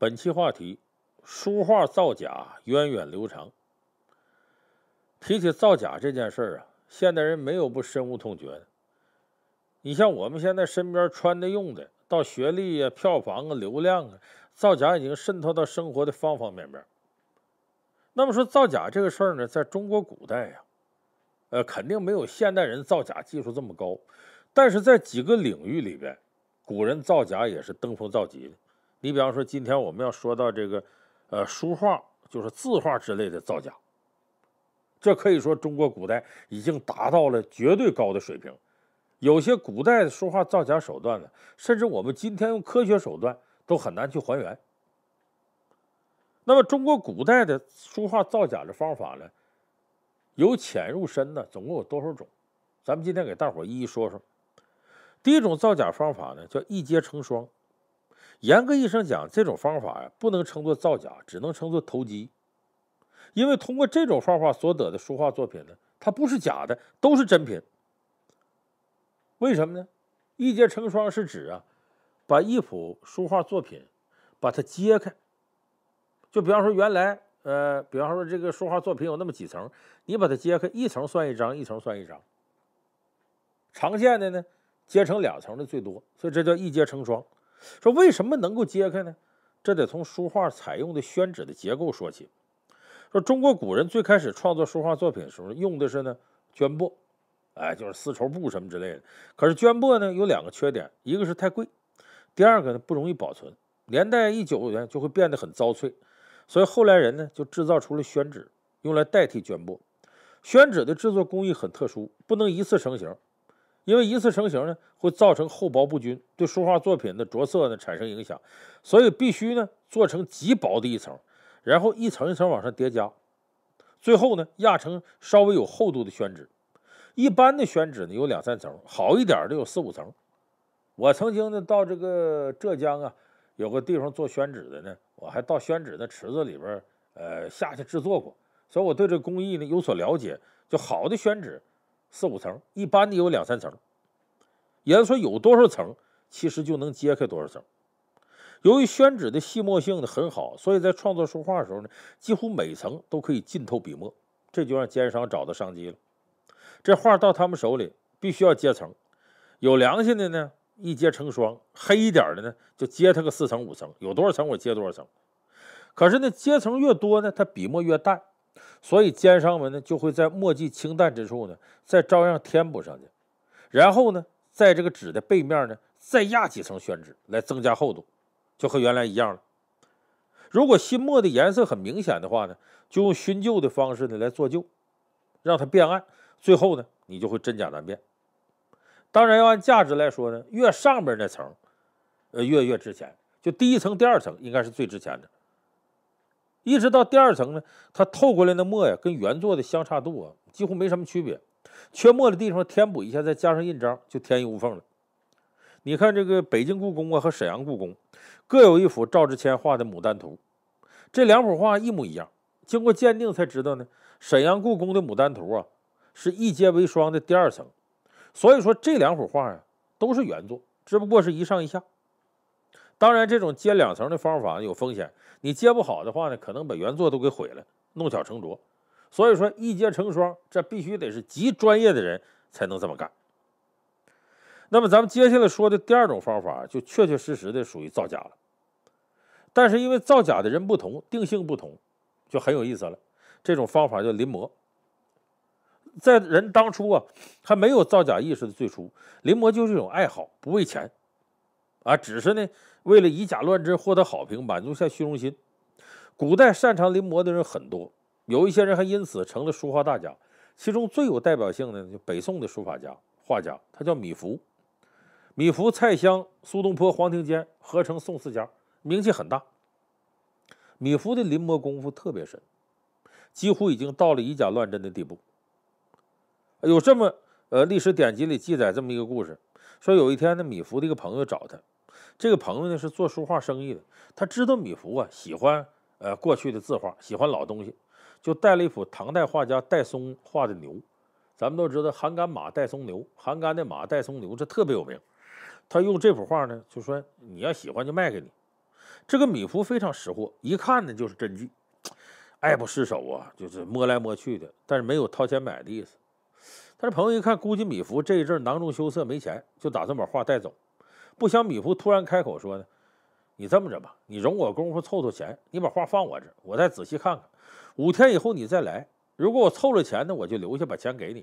本期话题：书画造假源远流长。提起造假这件事儿啊，现代人没有不深恶痛绝的。你像我们现在身边穿的、用的，到学历啊、票房啊、流量啊，造假已经渗透到生活的方方面面。那么说造假这个事儿呢，在中国古代呀，呃，肯定没有现代人造假技术这么高，但是在几个领域里边，古人造假也是登峰造极的。你比方说，今天我们要说到这个，呃，书画就是字画之类的造假，这可以说中国古代已经达到了绝对高的水平。有些古代的书画造假手段呢，甚至我们今天用科学手段都很难去还原。那么中国古代的书画造假的方法呢，由浅入深呢，总共有多少种？咱们今天给大伙一一说说。第一种造假方法呢，叫一阶成双。严格意义上讲，这种方法呀，不能称作造假，只能称作投机。因为通过这种方法所得的书画作品呢，它不是假的，都是真品。为什么呢？一揭成双是指啊，把一幅书画作品，把它揭开。就比方说原来呃，比方说这个书画作品有那么几层，你把它揭开，一层算一张，一层算一张。常见的呢，揭成两层的最多，所以这叫一揭成双。说为什么能够揭开呢？这得从书画采用的宣纸的结构说起。说中国古人最开始创作书画作品的时候，用的是呢绢帛，哎，就是丝绸布什么之类的。可是绢帛呢有两个缺点，一个是太贵，第二个呢不容易保存，年代一久呢就会变得很糟脆。所以后来人呢就制造出了宣纸，用来代替绢帛。宣纸的制作工艺很特殊，不能一次成型。因为一次成型呢，会造成厚薄不均，对书画作品的着色呢产生影响，所以必须呢做成极薄的一层，然后一层一层往上叠加，最后呢压成稍微有厚度的宣纸。一般的宣纸呢有两三层，好一点的有四五层。我曾经呢到这个浙江啊，有个地方做宣纸的呢，我还到宣纸的池子里边，呃下去制作过，所以我对这工艺呢有所了解。就好的宣纸。四五层，一般的有两三层，也是说有多少层，其实就能揭开多少层。由于宣纸的细墨性的很好，所以在创作书画的时候呢，几乎每层都可以浸透笔墨，这就让奸商找到商机了。这画到他们手里，必须要揭层。有良心的呢，一揭成双；黑一点的呢，就揭他个四层五层，有多少层我揭多少层。可是呢，阶层越多呢，它笔墨越淡。所以奸商们呢，就会在墨迹清淡之处呢，再照样填补上去，然后呢，在这个纸的背面呢，再压几层宣纸来增加厚度，就和原来一样了。如果新墨的颜色很明显的话呢，就用熏旧的方式呢来做旧，让它变暗。最后呢，你就会真假难辨。当然，要按价值来说呢，越上边那层，呃，越越值钱，就第一层、第二层应该是最值钱的。一直到第二层呢，它透过来的墨呀，跟原作的相差度啊，几乎没什么区别。缺墨的地方填补一下，再加上印章，就天衣无缝了。你看这个北京故宫啊和沈阳故宫，各有一幅赵之谦画的牡丹图，这两幅画一模一样。经过鉴定才知道呢，沈阳故宫的牡丹图啊，是一阶为双的第二层，所以说这两幅画呀都是原作，只不过是一上一下。当然，这种接两层的方法有风险，你接不好的话呢，可能把原作都给毁了，弄巧成拙。所以说一接成双，这必须得是极专业的人才能这么干。那么咱们接下来说的第二种方法，就确确实实的属于造假了。但是因为造假的人不同，定性不同，就很有意思了。这种方法叫临摹，在人当初啊还没有造假意识的最初，临摹就是一种爱好，不为钱。啊，只是呢，为了以假乱真获得好评，满足一下虚荣心。古代擅长临摹的人很多，有一些人还因此成了书画大家。其中最有代表性的，就北宋的书法家、画家，他叫米芾。米芾、蔡襄、苏东坡、黄庭坚合称宋四家，名气很大。米芾的临摹功夫特别深，几乎已经到了以假乱真的地步。有这么，呃，历史典籍里记载这么一个故事，说有一天呢，米芾的一个朋友找他。这个朋友呢是做书画生意的，他知道米芾啊喜欢呃过去的字画，喜欢老东西，就带了一幅唐代画家戴嵩画的牛。咱们都知道韩干马戴嵩牛，韩干的马戴嵩牛这特别有名。他用这幅画呢，就说你要喜欢就卖给你。这个米芾非常识货，一看呢就是真迹，爱不释手啊，就是摸来摸去的，但是没有掏钱买的意思。但是朋友一看，估计米芾这一阵囊中羞涩没钱，就打算把画带走。不想米夫突然开口说呢，你这么着吧，你容我功夫凑凑钱，你把画放我这，我再仔细看看。五天以后你再来，如果我凑了钱，呢，我就留下把钱给你；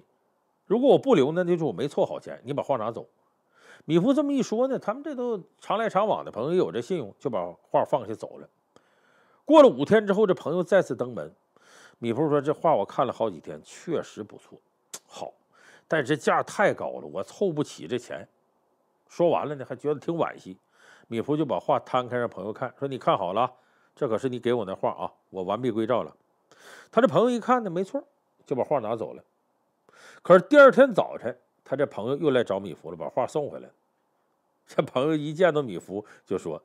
如果我不留，呢，那就我没凑好钱，你把画拿走。米夫这么一说呢，他们这都常来常往的朋友有这信用，就把画放下走了。过了五天之后，这朋友再次登门，米夫说：“这画我看了好几天，确实不错，好，但这价太高了，我凑不起这钱。”说完了呢，还觉得挺惋惜。米芾就把画摊开让朋友看，说：“你看好了，这可是你给我那画啊，我完璧归赵了。”他这朋友一看呢，没错，就把画拿走了。可是第二天早晨，他这朋友又来找米芾了，把画送回来了。这朋友一见到米芾就说：“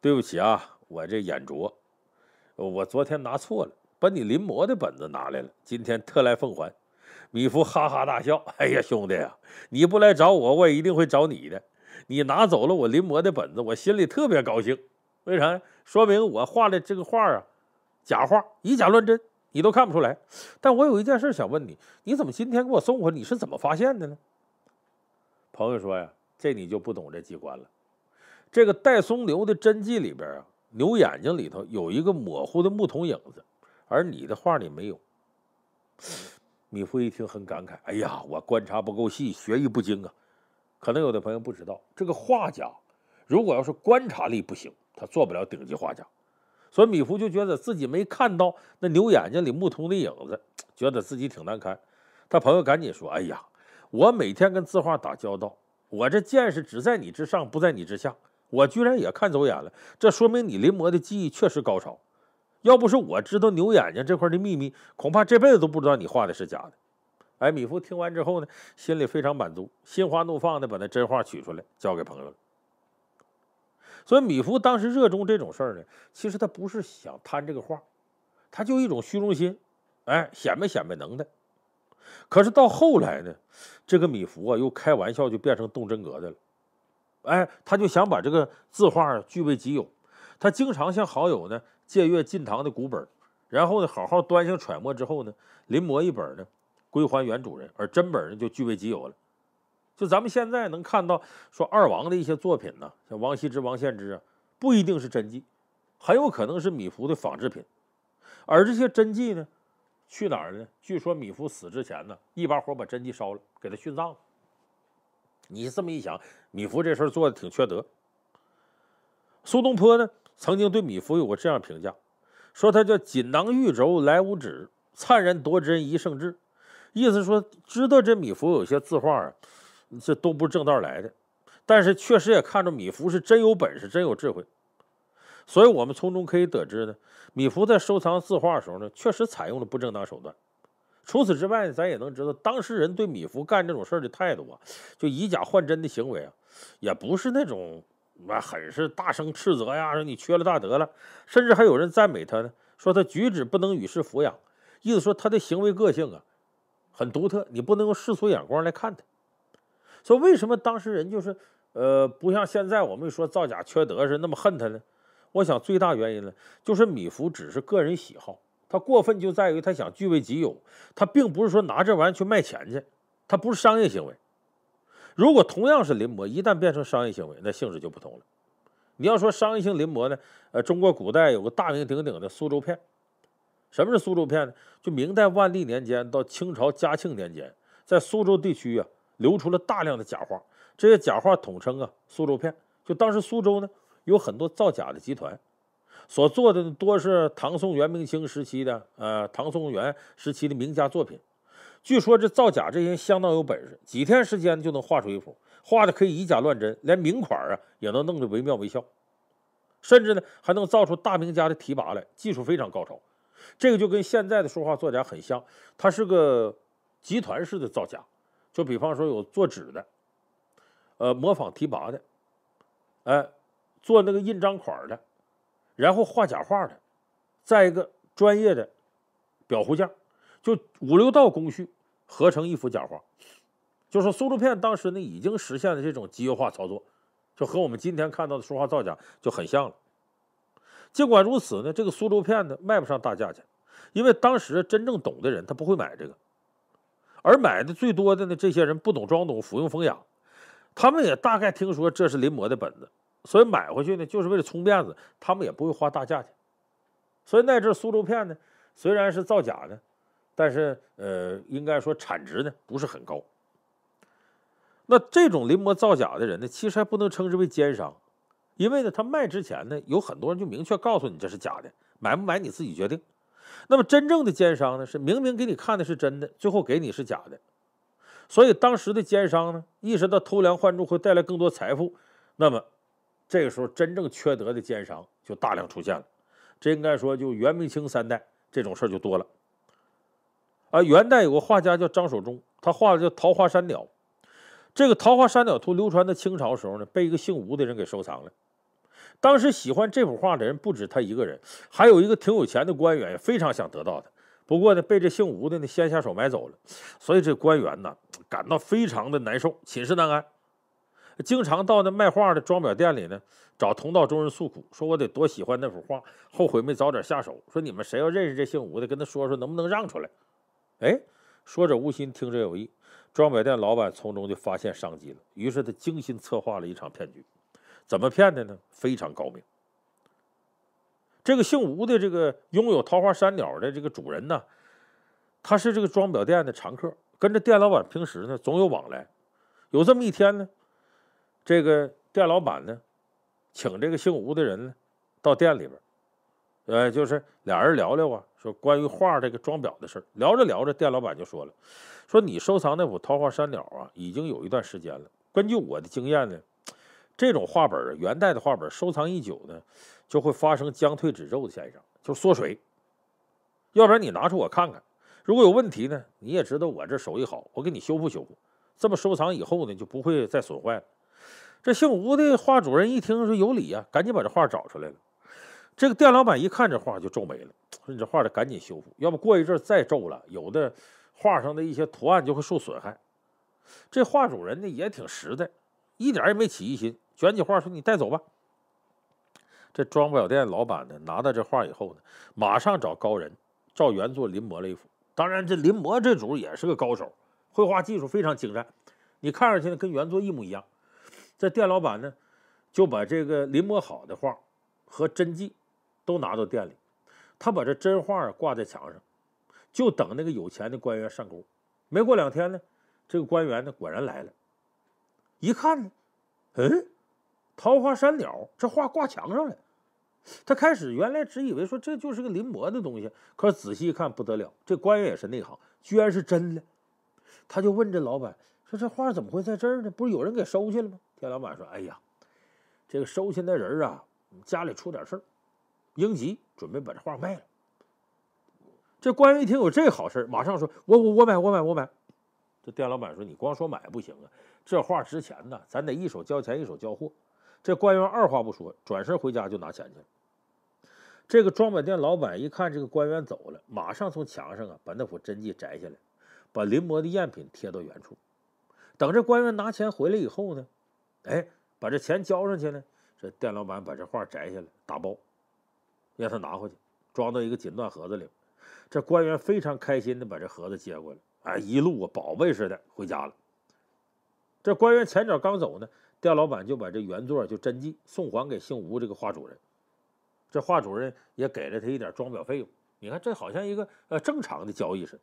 对不起啊，我这眼拙，我昨天拿错了，把你临摹的本子拿来了，今天特来奉还。”米芾哈哈大笑：“哎呀，兄弟啊，你不来找我，我也一定会找你的。”你拿走了我临摹的本子，我心里特别高兴，为啥？说明我画的这个画啊，假画以假乱真，你都看不出来。但我有一件事想问你，你怎么今天给我送回来？你是怎么发现的呢？朋友说呀，这你就不懂这机关了。这个戴嵩牛的真迹里边啊，牛眼睛里头有一个模糊的牧童影子，而你的画里没有。米芾一听很感慨，哎呀，我观察不够细，学艺不精啊。可能有的朋友不知道，这个画家如果要是观察力不行，他做不了顶级画家。所以米芾就觉得自己没看到那牛眼睛里牧童的影子，觉得自己挺难堪。他朋友赶紧说：“哎呀，我每天跟字画打交道，我这见识只在你之上，不在你之下。我居然也看走眼了，这说明你临摹的技艺确实高超。要不是我知道牛眼睛这块的秘密，恐怕这辈子都不知道你画的是假的。”哎，米芾听完之后呢，心里非常满足，心花怒放的把那真话取出来交给朋友了。所以米芾当时热衷这种事儿呢，其实他不是想贪这个画，他就一种虚荣心，哎，显摆显摆能耐。可是到后来呢，这个米芾啊又开玩笑就变成动真格的了，哎，他就想把这个字画据为己有。他经常向好友呢借阅晋唐的古本，然后呢好好端详揣摩之后呢临摹一本呢。归还原主人，而真本呢就据为己有了。就咱们现在能看到说二王的一些作品呢，像王羲之、王献之啊，不一定是真迹，很有可能是米芾的仿制品。而这些真迹呢，去哪儿了呢？据说米芾死之前呢，一把火把真迹烧了，给他殉葬了。你这么一想，米芾这事做的挺缺德。苏东坡呢，曾经对米芾有过这样评价，说他叫锦囊玉轴来无止，灿然夺真疑圣智。意思说，知道这米芾有些字画啊，这都不正道来的，但是确实也看着米芾是真有本事、真有智慧，所以我们从中可以得知呢，米芾在收藏字画的时候呢，确实采用了不正当手段。除此之外呢，咱也能知道当事人对米芾干这种事儿的态度啊，就以假换真的行为啊，也不是那种啊，很是大声斥责呀，说你缺了大德了，甚至还有人赞美他呢，说他举止不能与世俯仰，意思说他的行为个性啊。很独特，你不能用世俗眼光来看他。所以为什么当时人就是，呃，不像现在我们说造假缺德是那么恨他呢？我想最大原因呢，就是米芾只是个人喜好，他过分就在于他想据为己有，他并不是说拿这玩意去卖钱去，他不是商业行为。如果同样是临摹，一旦变成商业行为，那性质就不同了。你要说商业性临摹呢，呃，中国古代有个大名鼎鼎的苏州片。什么是苏州片呢？就明代万历年间到清朝嘉庆年间，在苏州地区啊，流出了大量的假画。这些假画统称啊“苏州片”。就当时苏州呢，有很多造假的集团，所做的多是唐宋元明清时期的呃唐宋元时期的名家作品。据说这造假这些人相当有本事，几天时间就能画出一幅，画的可以以假乱真，连名款啊也能弄得惟妙惟肖，甚至呢还能造出大名家的提拔来，技术非常高超。这个就跟现在的书画作假很像，它是个集团式的造假。就比方说有做纸的，呃，模仿提拔的，哎，做那个印章款的，然后画假画的，再一个专业的裱糊匠，就五六道工序合成一幅假画。就是苏州片当时呢已经实现了这种集约化操作，就和我们今天看到的书画造假就很像了。尽管如此呢，这个苏州片呢卖不上大价钱，因为当时真正懂的人他不会买这个，而买的最多的呢，这些人不懂装懂，附庸风雅，他们也大概听说这是临摹的本子，所以买回去呢就是为了充面子，他们也不会花大价钱。所以那阵苏州片呢，虽然是造假的，但是呃，应该说产值呢不是很高。那这种临摹造假的人呢，其实还不能称之为奸商。因为呢，他卖之前呢，有很多人就明确告诉你这是假的，买不买你自己决定。那么真正的奸商呢，是明明给你看的是真的，最后给你是假的。所以当时的奸商呢，意识到偷梁换柱会带来更多财富，那么这个时候真正缺德的奸商就大量出现了。这应该说就元明清三代这种事儿就多了。啊，元代有个画家叫张守中，他画的叫《桃花山鸟》。这个《桃花山鸟图》流传到清朝时候呢，被一个姓吴的人给收藏了。当时喜欢这幅画的人不止他一个人，还有一个挺有钱的官员也非常想得到他。不过呢，被这姓吴的呢先下手买走了，所以这官员呢感到非常的难受，寝食难安，经常到那卖画的装裱店里呢找同道中人诉苦，说我得多喜欢那幅画，后悔没早点下手。说你们谁要认识这姓吴的，跟他说说能不能让出来？哎，说者无心，听者有意，装裱店老板从中就发现商机了，于是他精心策划了一场骗局。怎么骗的呢？非常高明。这个姓吴的，这个拥有桃花山鸟的这个主人呢，他是这个装裱店的常客，跟着店老板平时呢总有往来。有这么一天呢，这个店老板呢，请这个姓吴的人呢到店里边，呃，就是俩人聊聊啊，说关于画这个装裱的事儿。聊着聊着，店老板就说了：“说你收藏那幅桃花山鸟啊，已经有一段时间了。根据我的经验呢。”这种画本元代的画本收藏已久呢，就会发生僵退止皱的现象，就是缩水。要不然你拿出我看看，如果有问题呢，你也知道我这手艺好，我给你修复修复。这么收藏以后呢，就不会再损坏了。这姓吴的画主人一听说有理呀，赶紧把这画找出来了。这个店老板一看这画就皱眉了，说：“你这画得赶紧修复，要不过一阵再皱了，有的画上的一些图案就会受损害。”这画主人呢也挺实在，一点也没起疑心。卷起画说：“你带走吧。”这装裱店老板呢，拿到这画以后呢，马上找高人照原作临摹了一幅。当然，这临摹这主也是个高手，绘画技术非常精湛。你看上去呢，跟原作一模一样。这店老板呢，就把这个临摹好的画和真迹都拿到店里，他把这真画挂在墙上，就等那个有钱的官员上钩。没过两天呢，这个官员呢果然来了，一看呢，嗯。桃花山鸟，这画挂墙上了。他开始原来只以为说这就是个临摹的东西，可是仔细一看不得了，这官员也是内行，居然是真的。他就问这老板说：“这画怎么会在这儿呢？不是有人给收去了吗？”店老板说：“哎呀，这个收钱的人啊，家里出点事儿，应急准备把这画卖了。”这官员一听有这好事，马上说：“我我我买我买我买！”这店老板说：“你光说买不行啊，这画值钱呢，咱得一手交钱一手交货。”这官员二话不说，转身回家就拿钱去了。这个装裱店老板一看这个官员走了，马上从墙上啊把那幅真迹摘下来，把临摹的赝品贴到原处。等这官员拿钱回来以后呢，哎，把这钱交上去呢，这店老板把这画摘下来打包，让他拿回去，装到一个锦缎盒子里。这官员非常开心的把这盒子接过来，哎，一路啊宝贝似的回家了。这官员前脚刚走呢。店老板就把这原作就真迹送还给姓吴这个画主人，这画主人也给了他一点装裱费用。你看，这好像一个呃正常的交易似的。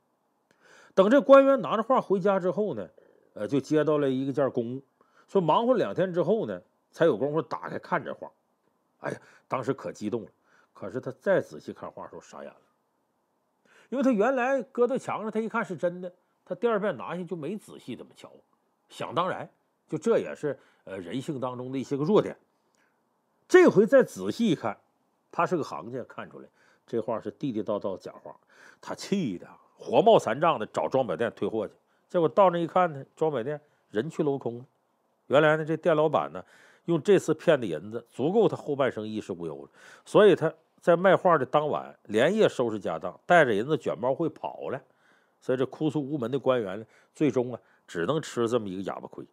等这官员拿着画回家之后呢，呃，就接到了一个件公务，说忙活两天之后呢，才有功夫打开看这画。哎呀，当时可激动了。可是他再仔细看画的时候傻眼了，因为他原来搁到墙上，他一看是真的。他第二遍拿下就没仔细怎么瞧，想当然。就这也是呃人性当中的一些个弱点。这回再仔细一看，他是个行家，看出来这话是地地道道的假话。他气的火冒三丈的找装裱店退货去，结果到那一看呢，装裱店人去楼空原来呢，这店老板呢，用这次骗的银子足够他后半生衣食无忧了，所以他在卖画的当晚连夜收拾家当，带着银子卷包会跑了。所以这哭诉无门的官员呢，最终啊，只能吃这么一个哑巴亏。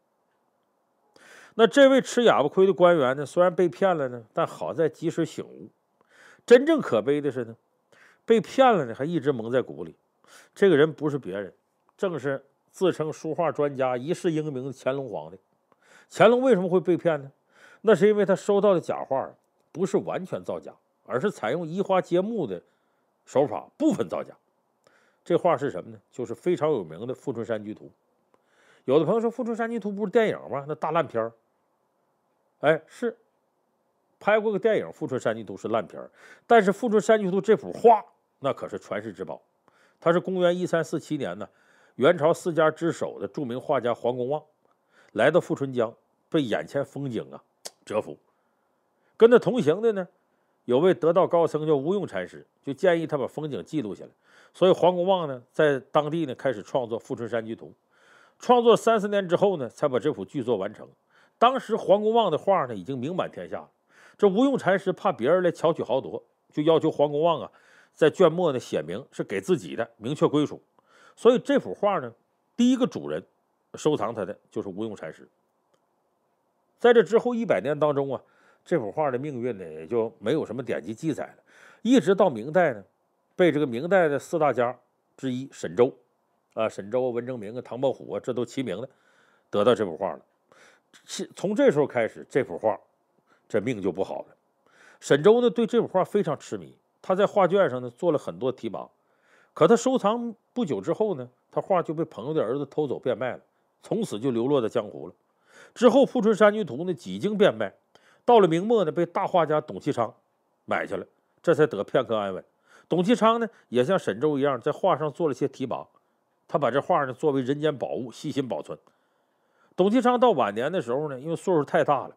那这位吃哑巴亏的官员呢？虽然被骗了呢，但好在及时醒悟。真正可悲的是呢，被骗了呢还一直蒙在鼓里。这个人不是别人，正是自称书画专家、一世英名的乾隆皇帝。乾隆为什么会被骗呢？那是因为他收到的假画不是完全造假，而是采用移花接木的手法部分造假。这画是什么呢？就是非常有名的《富春山居图》。有的朋友说《富春山居图》不是电影吗？那大烂片儿。哎，是，拍过个电影《富春山居图》是烂片儿，但是《富春山居图》这幅画那可是传世之宝。它是公元一三四七年呢，元朝四家之首的著名画家黄公望，来到富春江，被眼前风景啊折服。跟他同行的呢，有位得道高僧叫无用禅师，就建议他把风景记录下来。所以黄公望呢，在当地呢开始创作《富春山居图》，创作三四年之后呢，才把这幅巨作完成。当时黄公望的画呢，已经名满天下。这吴用禅师怕别人来巧取豪夺，就要求黄公望啊，在卷末呢写明是给自己的，明确归属。所以这幅画呢，第一个主人，收藏他的就是吴用禅师。在这之后一百年当中啊，这幅画的命运呢，也就没有什么典籍记载了。一直到明代呢，被这个明代的四大家之一沈周，啊，沈周、文征明啊、唐伯虎啊，这都齐名的，得到这幅画了。从这时候开始，这幅画，这命就不好了。沈周呢，对这幅画非常痴迷，他在画卷上呢做了很多题跋。可他收藏不久之后呢，他画就被朋友的儿子偷走变卖了，从此就流落在江湖了。之后《富春山居图》呢几经变卖，到了明末呢，被大画家董其昌买下了，这才得片刻安稳。董其昌呢，也像沈周一样，在画上做了些题跋。他把这画呢作为人间宝物，细心保存。董其昌到晚年的时候呢，因为岁数太大了，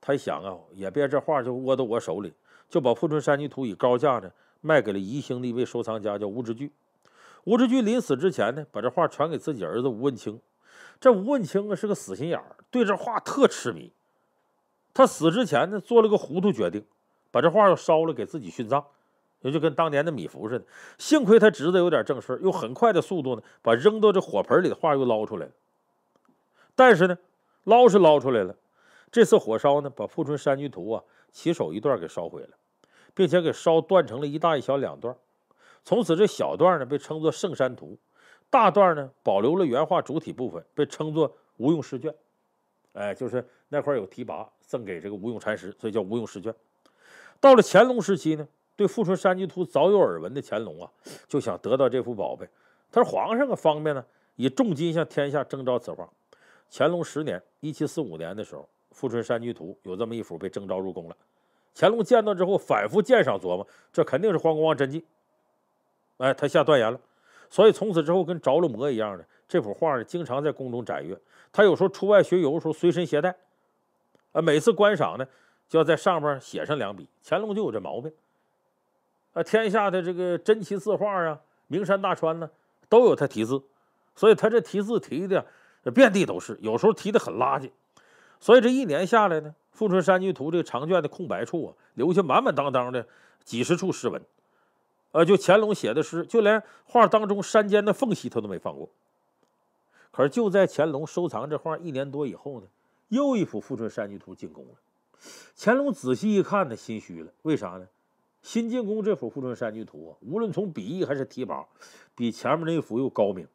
他一想啊，也别这画就握到我手里，就把《富春山居图》以高价呢卖给了宜兴的一位收藏家叫吴之巨。吴之巨临死之前呢，把这画传给自己儿子吴问清。这吴问清啊是个死心眼儿，对这画特痴迷。他死之前呢，做了个糊涂决定，把这画又烧了，给自己殉葬，也就跟当年的米芾似的。幸亏他侄子有点正事用很快的速度呢，把扔到这火盆里的画又捞出来了。但是呢，捞是捞出来了。这次火烧呢，把《富春山居图》啊起首一段给烧毁了，并且给烧断成了一大一小两段。从此，这小段呢被称作《圣山图》，大段呢保留了原画主体部分，被称作《无用试卷》。哎，就是那块有提拔，赠给这个吴用禅师，所以叫《吴用试卷》。到了乾隆时期呢，对《富春山居图》早有耳闻的乾隆啊，就想得到这幅宝贝。他说：“皇上啊，方便呢，以重金向天下征召此画。”乾隆十年 （1745 年）的时候，《富春山居图》有这么一幅被征召入宫了。乾隆见到之后，反复鉴赏琢磨，这肯定是黄公望真迹。哎，他下断言了。所以从此之后，跟着了魔一样的这幅画呢，经常在宫中展阅。他有时候出外学游的时候，随身携带。啊，每次观赏呢，就要在上面写上两笔。乾隆就有这毛病。啊，天下的这个珍奇字画啊，名山大川呢，都有他题字。所以他这题字题的。这遍地都是，有时候提的很垃圾，所以这一年下来呢，《富春山居图》这长卷的空白处啊，留下满满当当的几十处诗文，呃，就乾隆写的诗，就连画当中山间的缝隙他都没放过。可是就在乾隆收藏这画一年多以后呢，又一幅《富春山居图》进宫了。乾隆仔细一看呢，心虚了，为啥呢？新进宫这幅《富春山居图》啊，无论从笔意还是题跋，比前面那幅又高明。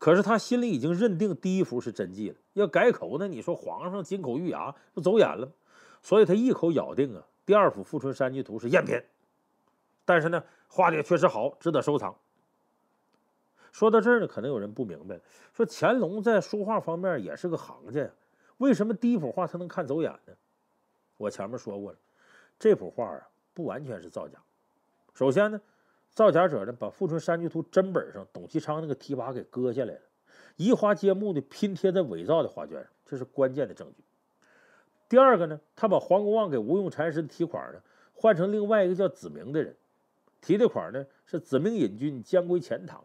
可是他心里已经认定第一幅是真迹了，要改口呢？你说皇上金口玉牙，不走眼了？所以他一口咬定啊，第二幅《富春山居图》是赝品。但是呢，画的也确实好，值得收藏。说到这儿呢，可能有人不明白了，说乾隆在书画方面也是个行家呀，为什么第一幅画他能看走眼呢？我前面说过了，这幅画啊，不完全是造假。首先呢。造假者呢，把《富春山居图》真本上董其昌那个题跋给割下来了，移花接木的拼贴在伪造的画卷上，这是关键的证据。第二个呢，他把黄公望给吴用禅师的题款呢，换成另外一个叫子明的人提的款呢，是子明隐君将归钱塘，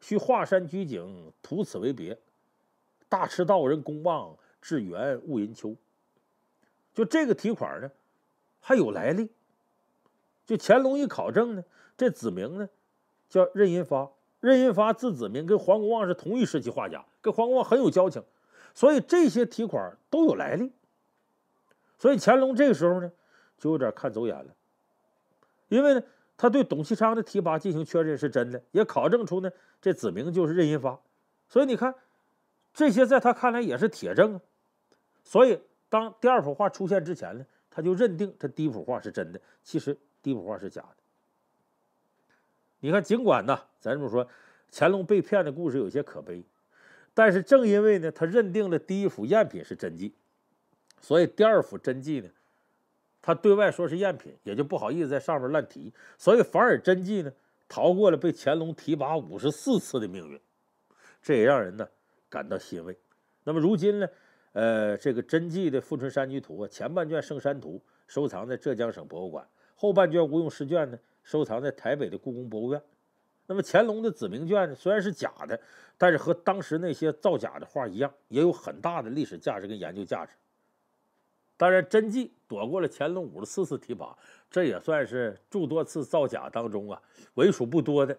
需华山居景图，此为别。大痴道人公望至元戊寅秋。就这个题款呢，还有来历。就乾隆一考证呢。这子明呢，叫任银发，任银发字子明，跟黄公望是同一时期画家，跟黄公望很有交情，所以这些题款都有来历。所以乾隆这个时候呢，就有点看走眼了，因为呢，他对董其昌的提拔进行确认是真的，也考证出呢，这子明就是任银发，所以你看，这些在他看来也是铁证啊。所以当第二幅画出现之前呢，他就认定这第一幅画是真的，其实第一幅画是假的。你看，尽管呢，咱这么说，乾隆被骗的故事有些可悲，但是正因为呢，他认定了第一幅赝品是真迹，所以第二幅真迹呢，他对外说是赝品，也就不好意思在上面乱提，所以反而真迹呢，逃过了被乾隆提拔五十四次的命运，这也让人呢感到欣慰。那么如今呢，呃，这个真迹的《富春山居图》啊，前半卷《圣山图》收藏在浙江省博物馆，后半卷《无用诗卷》呢？收藏在台北的故宫博物院。那么乾隆的子明卷呢？虽然是假的，但是和当时那些造假的画一样，也有很大的历史价值跟研究价值。当然，真迹躲过了乾隆五十四次提拔，这也算是诸多次造假当中啊为数不多的。